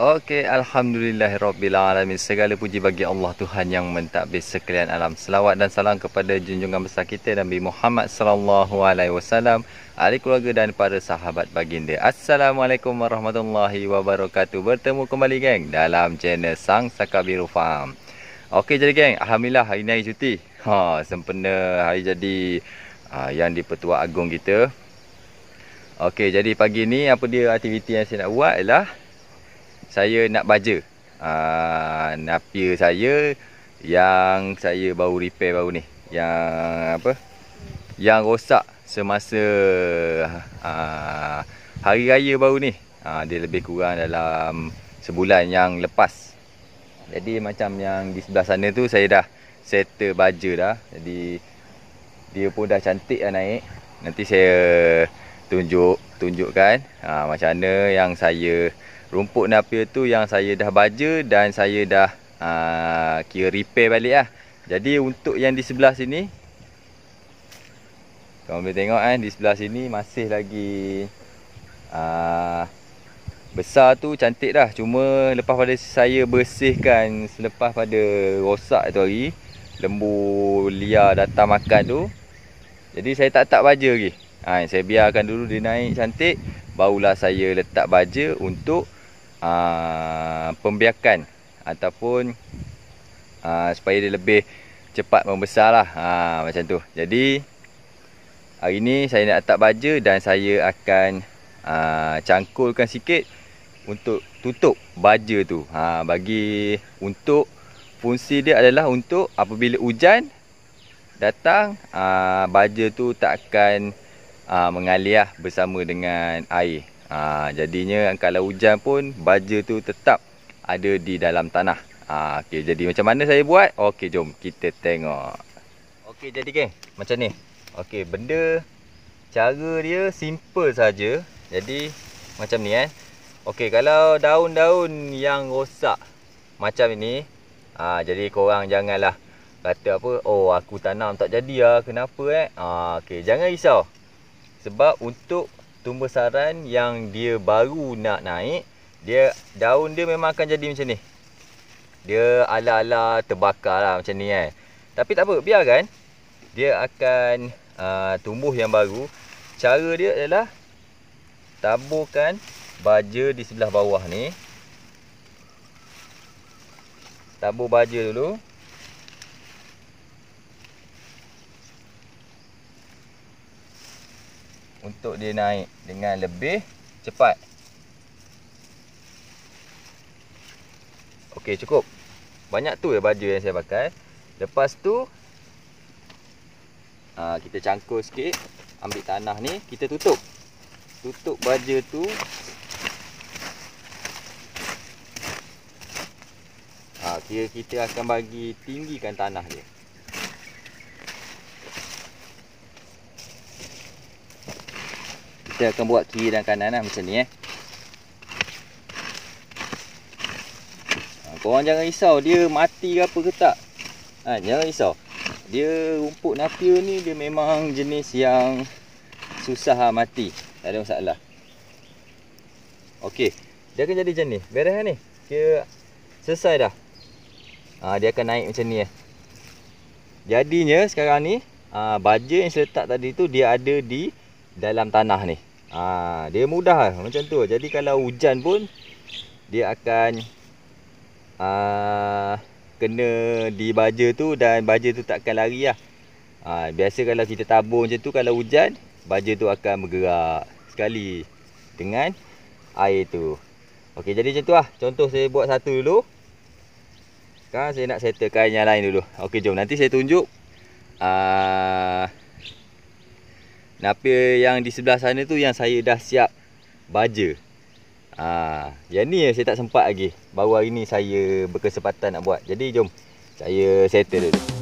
Okey, Alhamdulillah Segala puji bagi Allah Tuhan yang mentadbir sekalian alam. Selawat dan salam kepada junjungan besar kita Nabi Muhammad sallallahu alaihi wasallam, ahli keluarga dan para sahabat baginda. Assalamualaikum warahmatullahi wabarakatuh. Bertemu kembali geng dalam channel Sang Saka Farm. Okey, jadi geng, alhamdulillah hari ini hari cuti. Ha, sempena hari jadi ha, yang di Petua Agung kita. Okey, jadi pagi ni apa dia aktiviti yang saya nak buat ialah saya nak baja aa, ah, napia saya yang saya baru repair baru ni yang apa yang rosak semasa aa, ah, hari raya baru ni aa, ah, dia lebih kurang dalam sebulan yang lepas jadi macam yang di sebelah sana tu saya dah settle baja dah jadi dia pun dah cantik dah naik nanti saya tunjuk tunjukkan aa, macam mana yang saya rumput napier tu yang saya dah baja dan saya dah aa, ah, kira repair balik lah. Jadi untuk yang di sebelah sini, kamu boleh tengok kan di sebelah sini masih lagi aa, ah, besar tu cantik dah. Cuma lepas pada saya bersihkan selepas pada rosak tu hari, lembu liar datang makan tu. Jadi saya tak tak baja lagi. Ha, saya biarkan dulu dia naik cantik. Barulah saya letak baja untuk aa, ah, pembiakan ataupun aa, ah, supaya dia lebih cepat membesar lah aa, ah, macam tu jadi hari ni saya nak atap baja dan saya akan aa, cangkulkan sikit untuk tutup baja tu aa, bagi untuk fungsi dia adalah untuk apabila hujan datang aa, baja tu tak akan aa, mengalir bersama dengan air Ha, jadinya kalau hujan pun baja tu tetap ada di dalam tanah. Ha, okay, jadi macam mana saya buat? Okey jom kita tengok. Okey jadi geng macam ni. Okey benda cara dia simple saja. Jadi macam ni eh. Okey kalau daun-daun yang rosak macam ini. Ha, jadi korang janganlah kata apa. Oh aku tanam tak jadi lah kenapa eh. Ha, Okey jangan risau. Sebab untuk tumbuh saran yang dia baru nak naik dia daun dia memang akan jadi macam ni dia ala-ala terbakar lah macam ni kan tapi tak apa biarkan dia akan uh, tumbuh yang baru cara dia adalah taburkan baja di sebelah bawah ni tabur baja dulu untuk dia naik dengan lebih cepat. Okey, cukup. Banyak tu ya baju yang saya pakai. Lepas tu ah, kita cangkul sikit, ambil tanah ni, kita tutup. Tutup baju tu. Ha, kira kita akan bagi tinggikan tanah dia. kita akan buat kiri dan kanan lah macam ni eh. Ha, korang jangan risau dia mati ke apa ke tak. Ha, jangan risau. Dia rumput napia ni dia memang jenis yang susah lah mati. Tak ada masalah. Okey. Dia akan jadi jenis. Beres lah ni. Dia selesai dah. Ha, dia akan naik macam ni eh. Jadinya sekarang ni. Ha, baja yang saya letak tadi tu dia ada di dalam tanah ni. Ha, dia mudah lah macam tu. Jadi kalau hujan pun dia akan ha, kena di baja tu dan baja tu tak akan lari lah. Ha, biasa kalau kita tabung macam tu kalau hujan baja tu akan bergerak sekali dengan air tu. Okey jadi macam tu lah. Contoh saya buat satu dulu. Sekarang saya nak settlekan yang lain dulu. Okey jom nanti saya tunjuk. Uh, Napa yang di sebelah sana tu yang saya dah siap baja. Ha, yang ni saya tak sempat lagi. Baru hari ni saya berkesempatan nak buat. Jadi jom saya settle dulu.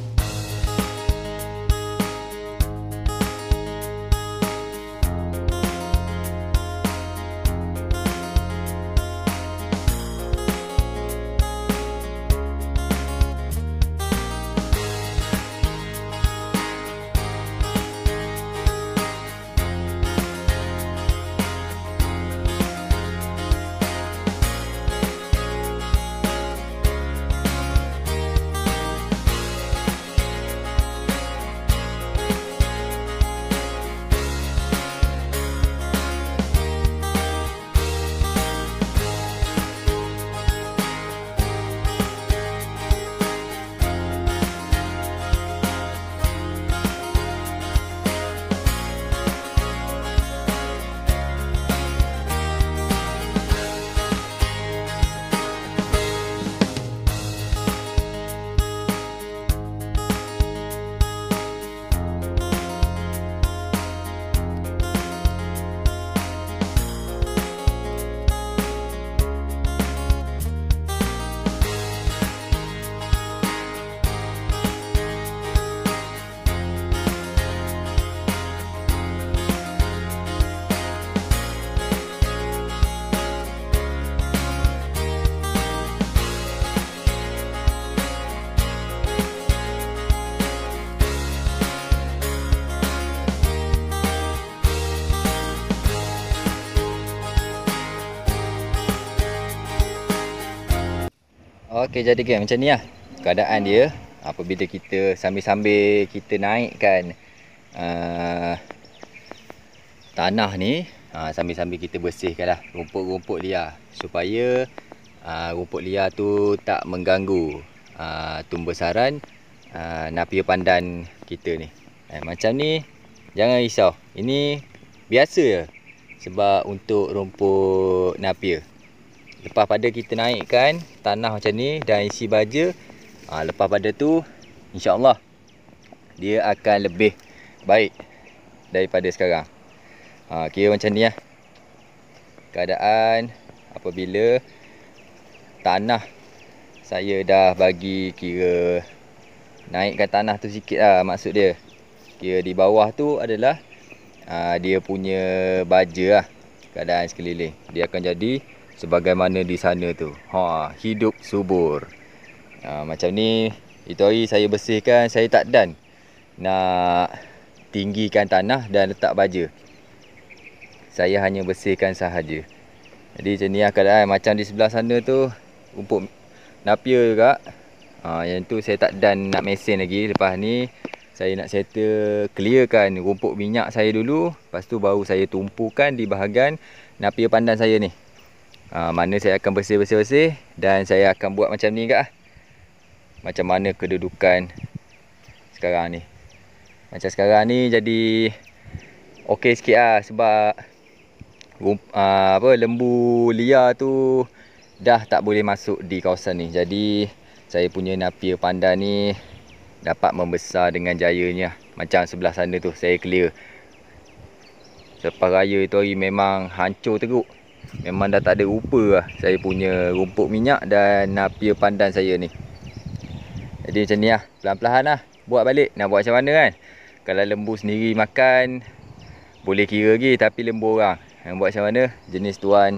Okey jadi geng macam ni lah keadaan dia apabila kita sambil-sambil kita naikkan uh, tanah ni uh, sambil-sambil kita bersihkan lah rumput-rumput liar supaya uh, rumput liar tu tak mengganggu uh, tumbesaran uh, napia pandan kita ni eh, macam ni jangan risau ini biasa je sebab untuk rumput napia Lepas pada kita naikkan tanah macam ni dan isi baja, ha, lepas pada tu insya-Allah dia akan lebih baik daripada sekarang. Ha, kira macam ni lah. Keadaan apabila tanah saya dah bagi kira naikkan tanah tu sikit lah maksud dia. Kira di bawah tu adalah ha, dia punya baja lah keadaan sekeliling. Dia akan jadi sebagaimana di sana tu. Ha, hidup subur. Ha, macam ni, itu hari saya bersihkan, saya tak dan nak tinggikan tanah dan letak baja. Saya hanya bersihkan sahaja. Jadi macam ni lah keadaan. Macam di sebelah sana tu, rumput napia juga. Ha, yang tu saya tak dan nak mesin lagi. Lepas ni, saya nak settle, clearkan rumput minyak saya dulu. Lepas tu baru saya tumpukan di bahagian napia pandan saya ni. Ha, mana saya akan bersih-bersih-bersih dan saya akan buat macam ni kat ah. Macam mana kedudukan sekarang ni. Macam sekarang ni jadi okey sikit lah sebab rump, ha, apa, lembu liar tu dah tak boleh masuk di kawasan ni. Jadi saya punya napier pandan ni dapat membesar dengan jayanya. Macam sebelah sana tu saya clear. Selepas raya tu hari memang hancur teruk. Memang dah tak ada rupa lah Saya punya rumput minyak dan napia pandan saya ni Jadi macam ni lah Pelan-pelan lah Buat balik Nak buat macam mana kan Kalau lembu sendiri makan Boleh kira lagi Tapi lembu orang Yang buat macam mana Jenis tuan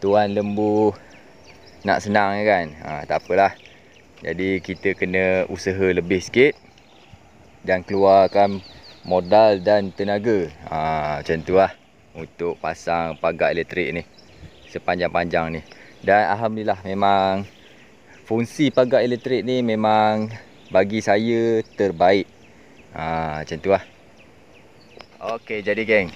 Tuan lembu Nak senang kan ha, Tak apalah Jadi kita kena usaha lebih sikit Dan keluarkan modal dan tenaga ha, Macam tu lah untuk pasang pagar elektrik ni sepanjang-panjang ni dan Alhamdulillah memang fungsi pagar elektrik ni memang bagi saya terbaik ha, macam tu lah ok jadi geng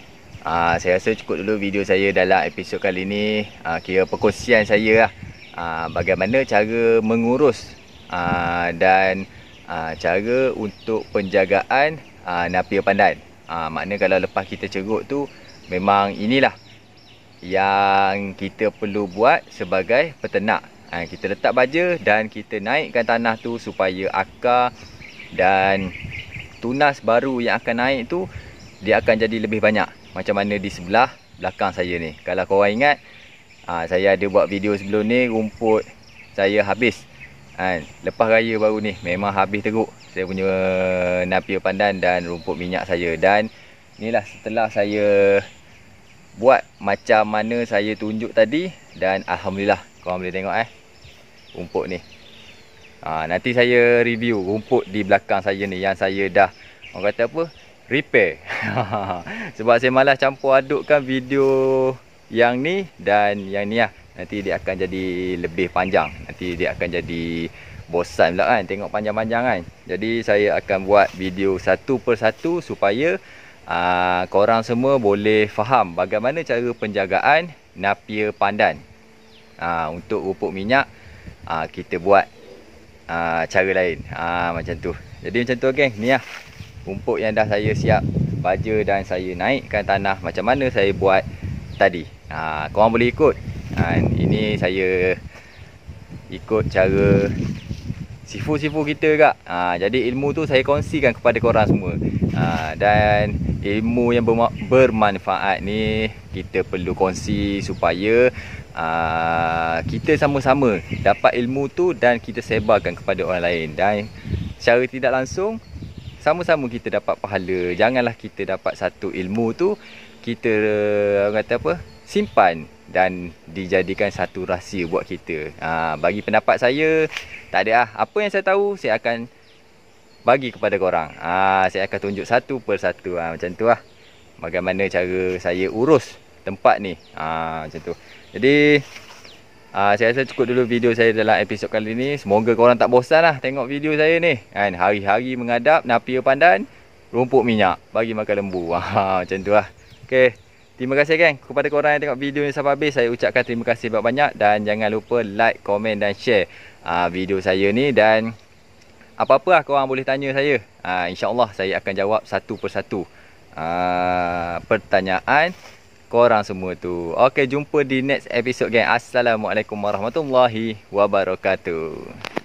ha, saya rasa cukup dulu video saya dalam episod kali ni ha, kira perkongsian saya lah ha, bagaimana cara mengurus ha, dan ha, cara untuk penjagaan ha, napia pandan ha, makna kalau lepas kita ceruk tu memang inilah yang kita perlu buat sebagai peternak. Ha, kita letak baja dan kita naikkan tanah tu supaya akar dan tunas baru yang akan naik tu dia akan jadi lebih banyak. Macam mana di sebelah belakang saya ni. Kalau korang ingat ha, saya ada buat video sebelum ni rumput saya habis. Ha, lepas raya baru ni memang habis teruk. Saya punya napia pandan dan rumput minyak saya. Dan inilah setelah saya buat macam mana saya tunjuk tadi dan alhamdulillah korang boleh tengok eh rumput ni ha, nanti saya review rumput di belakang saya ni yang saya dah orang kata apa repair sebab saya malas campur adukkan video yang ni dan yang ni lah nanti dia akan jadi lebih panjang nanti dia akan jadi bosan pula kan tengok panjang-panjang kan jadi saya akan buat video satu persatu supaya aa, ah, korang semua boleh faham bagaimana cara penjagaan napier pandan aa, ah, untuk rupuk minyak aa, ah, kita buat aa, cara lain aa, macam tu jadi macam tu geng ni lah rumput yang dah saya siap baja dan saya naikkan tanah macam mana saya buat tadi aa, korang boleh ikut dan ini saya ikut cara sifu-sifu kita juga aa, jadi ilmu tu saya kongsikan kepada korang semua aa, dan ilmu yang bermanfaat ni kita perlu kongsi supaya aa, kita sama-sama dapat ilmu tu dan kita sebarkan kepada orang lain dan secara tidak langsung sama-sama kita dapat pahala janganlah kita dapat satu ilmu tu kita orang kata apa simpan dan dijadikan satu rahsia buat kita. Ha, bagi pendapat saya, tak ada lah. Apa yang saya tahu, saya akan bagi kepada korang. Ha, saya akan tunjuk satu per satu ha, macam tu lah. Bagaimana cara saya urus tempat ni. Ha, macam tu. Jadi ha, saya rasa cukup dulu video saya dalam episod kali ni. Semoga korang tak bosan lah tengok video saya ni. Kan, hari-hari mengadap napia pandan rumput minyak bagi makan lembu. Ha, macam tu lah. Okay. Terima kasih geng kepada korang yang tengok video ni sampai habis. Saya ucapkan terima kasih banyak-banyak dan jangan lupa like, komen dan share uh, video saya ni dan apa-apa lah korang boleh tanya saya. Ha, InsyaAllah saya akan jawab satu persatu ha, pertanyaan korang semua tu. Okay, jumpa di next episode, geng. Assalamualaikum warahmatullahi wabarakatuh.